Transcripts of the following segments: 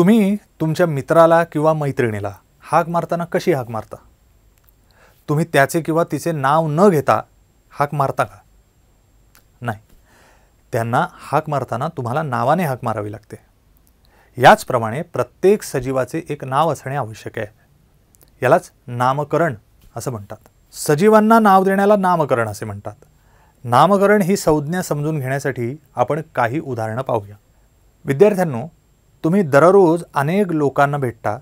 तुम्ही तुमच्या मित्राला किंवा मैत्रिणीला हाक मारताना कशी हाक मारता तुम्ही त्याचे किंवा तिचे नाव न घेता हाक मारता का नाही त्यांना हाक मारताना तुम्हाला नावाने हाक मारावी लागते याचप्रमाणे प्रत्येक सजीवाचे एक नाव असणे आवश्यक आहे यालाच नामकरण असं म्हणतात सजीवांना नाव देण्याला नामकरण असे म्हणतात नामकरण ही संज्ञा समजून घेण्यासाठी आपण काही उदाहरणं पाहूया विद्यार्थ्यांनो तुम्ही दररोज अनेक लोकांना भेटता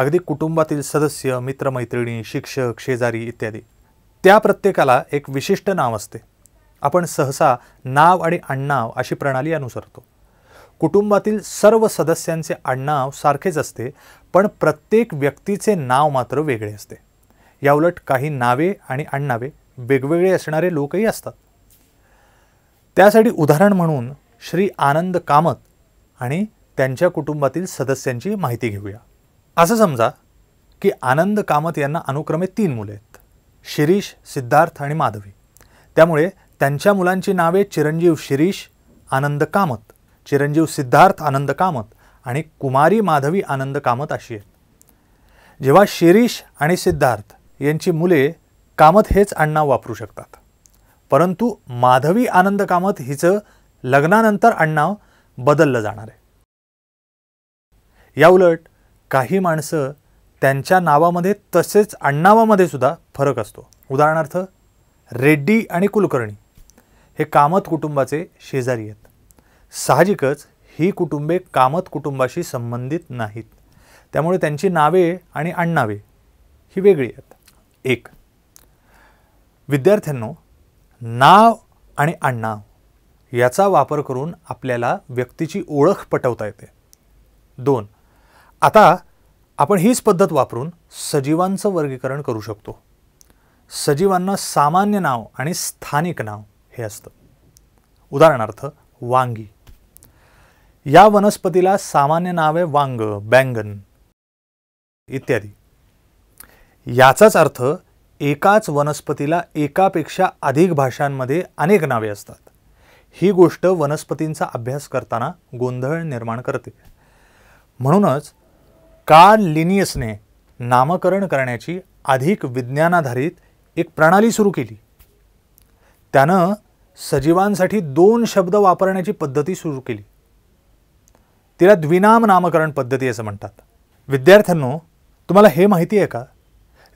अगदी कुटुंबातील सदस्य मित्रमैत्रिणी शिक्षक शेजारी इत्यादी त्या प्रत्येकाला एक विशिष्ट नाव असते आपण सहसा नाव आणि आडनाव अशी प्रणाली अनुसरतो कुटुंबातील सर्व सदस्यांचे आडनाव सारखेच असते पण प्रत्येक व्यक्तीचे नाव मात्र वेगळे असते याउलट काही नावे आणि आडनावे वेगवेगळे असणारे लोकही असतात त्यासाठी उदाहरण म्हणून श्री आनंद कामत आणि त्यांच्या कुटुंबातील सदस्यांची माहिती घेऊया असं समजा की आनंद कामत यांना अनुक्रमे तीन मुले आहेत शिरीष सिद्धार्थ आणि माधवी त्यामुळे त्यांच्या मुलांची नावे चिरंजीव शिरीष आनंद कामत चिरंजीव सिद्धार्थ आनंद कामत आणि कुमारी माधवी आनंद कामत अशी आहेत जेव्हा शिरीष आणि सिद्धार्थ यांची मुले कामत हेच आडनाव वापरू शकतात परंतु माधवी आनंद कामत हिचं लग्नानंतर अण्णाव बदललं जाणार आहे याउलट काही माणसं त्यांच्या नावामध्ये तसेच अण्णावामध्ये सुद्धा फरक असतो उदाहरणार्थ रेड्डी आणि कुलकर्णी हे कामत कुटुंबाचे शेजारी आहेत साहजिकच ही कुटुंबे कामत कुटुंबाशी संबंधित नाहीत त्यामुळे त्यांची नावे आणि अण्णावे ही वेगळी आहेत एक विद्यार्थ्यांनो नाव आणि अण्णाव याचा वापर करून आपल्याला व्यक्तीची ओळख पटवता येते दोन आता आपण हीच पद्धत वापरून सजीवांचं वर्गीकरण करू शकतो सजीवांना सामान्य नाव आणि स्थानिक नाव हे असतं उदाहरणार्थ वांगी या वनस्पतीला सामान्य नावे वांग बँगन इत्यादी याचाच अर्थ एकाच वनस्पतीला एकापेक्षा अधिक भाषांमध्ये अनेक नावे असतात ही गोष्ट वनस्पतींचा अभ्यास करताना गोंधळ निर्माण करते म्हणूनच कार्ल लिनियसने नामकरण करण्याची अधिक विज्ञानाधारित एक प्रणाली सुरू केली त्यानं सजीवांसाठी दोन शब्द वापरण्याची पद्धती सुरू केली तिला द्विनाम नामकरण पद्धती असं म्हणतात विद्यार्थ्यांनो तुम्हाला हे माहिती आहे का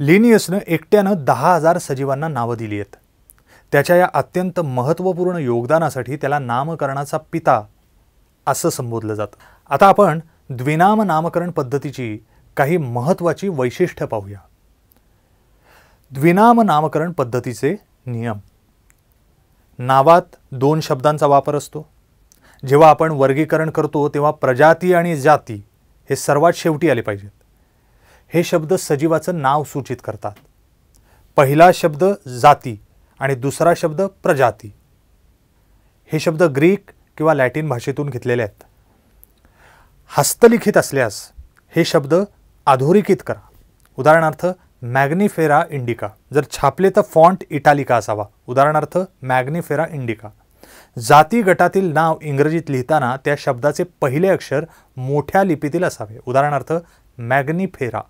लिनियसनं एकट्यानं दहा हजार सजीवांना नावं दिली आहेत त्याच्या या अत्यंत महत्त्वपूर्ण योगदानासाठी त्याला नामकरणाचा पिता असं संबोधलं जातं आता आपण द्विनाम नामकरण पद्धतीची काही महत्त्वाची वैशिष्ट्य पाहूया द्विनाम नामकरण पद्धतीचे नियम नावात दोन शब्दांचा वापर असतो जेव्हा आपण वर्गीकरण करतो तेव्हा प्रजाती आणि जाती हे सर्वात शेवटी आले पाहिजेत हे शब्द सजीवाचं नाव सूचित करतात पहिला शब्द जाती आणि दुसरा शब्द प्रजाती हे शब्द ग्रीक किंवा लॅटिन भाषेतून घेतलेले आहेत हस्तलिखित असल्यास हे शब्द अधोरेखित करा उदाहरणार्थ मॅग्निफेरा इंडिका जर छापले तर फॉन्ट इटालिका असावा उदाहरणार्थ मॅग्निफेरा इंडिका जाती गटातील नाव इंग्रजीत लिहिताना त्या शब्दाचे पहिले अक्षर मोठ्या लिपीतील असावे उदाहरणार्थ मॅग्निफेरा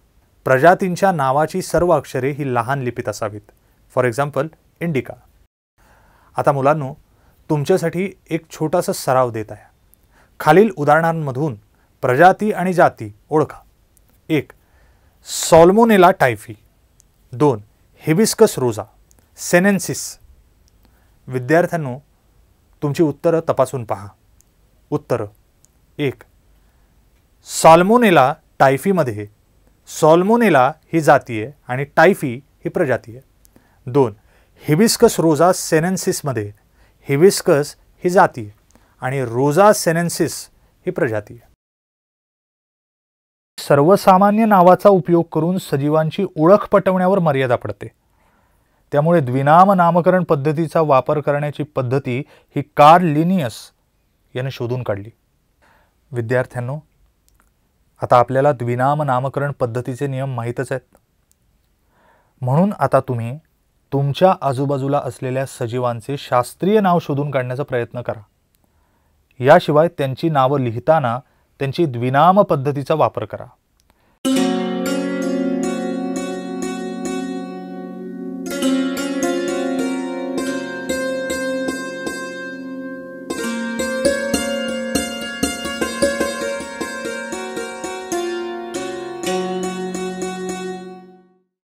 प्रजातींच्या नावाची सर्व अक्षरे ही लहान लिपीत असावीत फॉर एक्झाम्पल इंडिका आता मुलांनो तुमच्यासाठी एक छोटासा सराव देत आहे खालील उदाहरणांमधून प्रजाती आणि जाती ओळखा एक सॉल्मोनेला टायफी दोन हिबिस्कस रोजा सेनेन्सिस विद्यार्थ्यांनो तुमची उत्तरं तपासून पहा उत्तरं एक सॉल्मोनेला टायफीमध्ये सॉल्मोनेला ही जाती आहे आणि टायफी ही प्रजाती आहे दोन हिबिस्कस रोजा सेनेन्सिसमध्ये हिबिस्कस ही जाती आहे आणि रोजा सेनेन्सिस ही प्रजाती आहे सर्वसामान्य नावाचा उपयोग करून सजीवांची ओळख पटवण्यावर मर्यादा पडते त्यामुळे द्विनाम नामकरण पद्धतीचा वापर करण्याची पद्धती ही कार लिनियस याने शोधून काढली विद्यार्थ्यांनो आता आपल्याला द्विनाम नामकरण पद्धतीचे नियम माहीतच आहेत म्हणून आता तुम्ही तुमच्या आजूबाजूला असलेल्या सजीवांचे शास्त्रीय नाव शोधून काढण्याचा प्रयत्न करा याशिवाय त्यांची नावं लिहिताना त्यांची द्विनाम पद्धतीचा वापर करा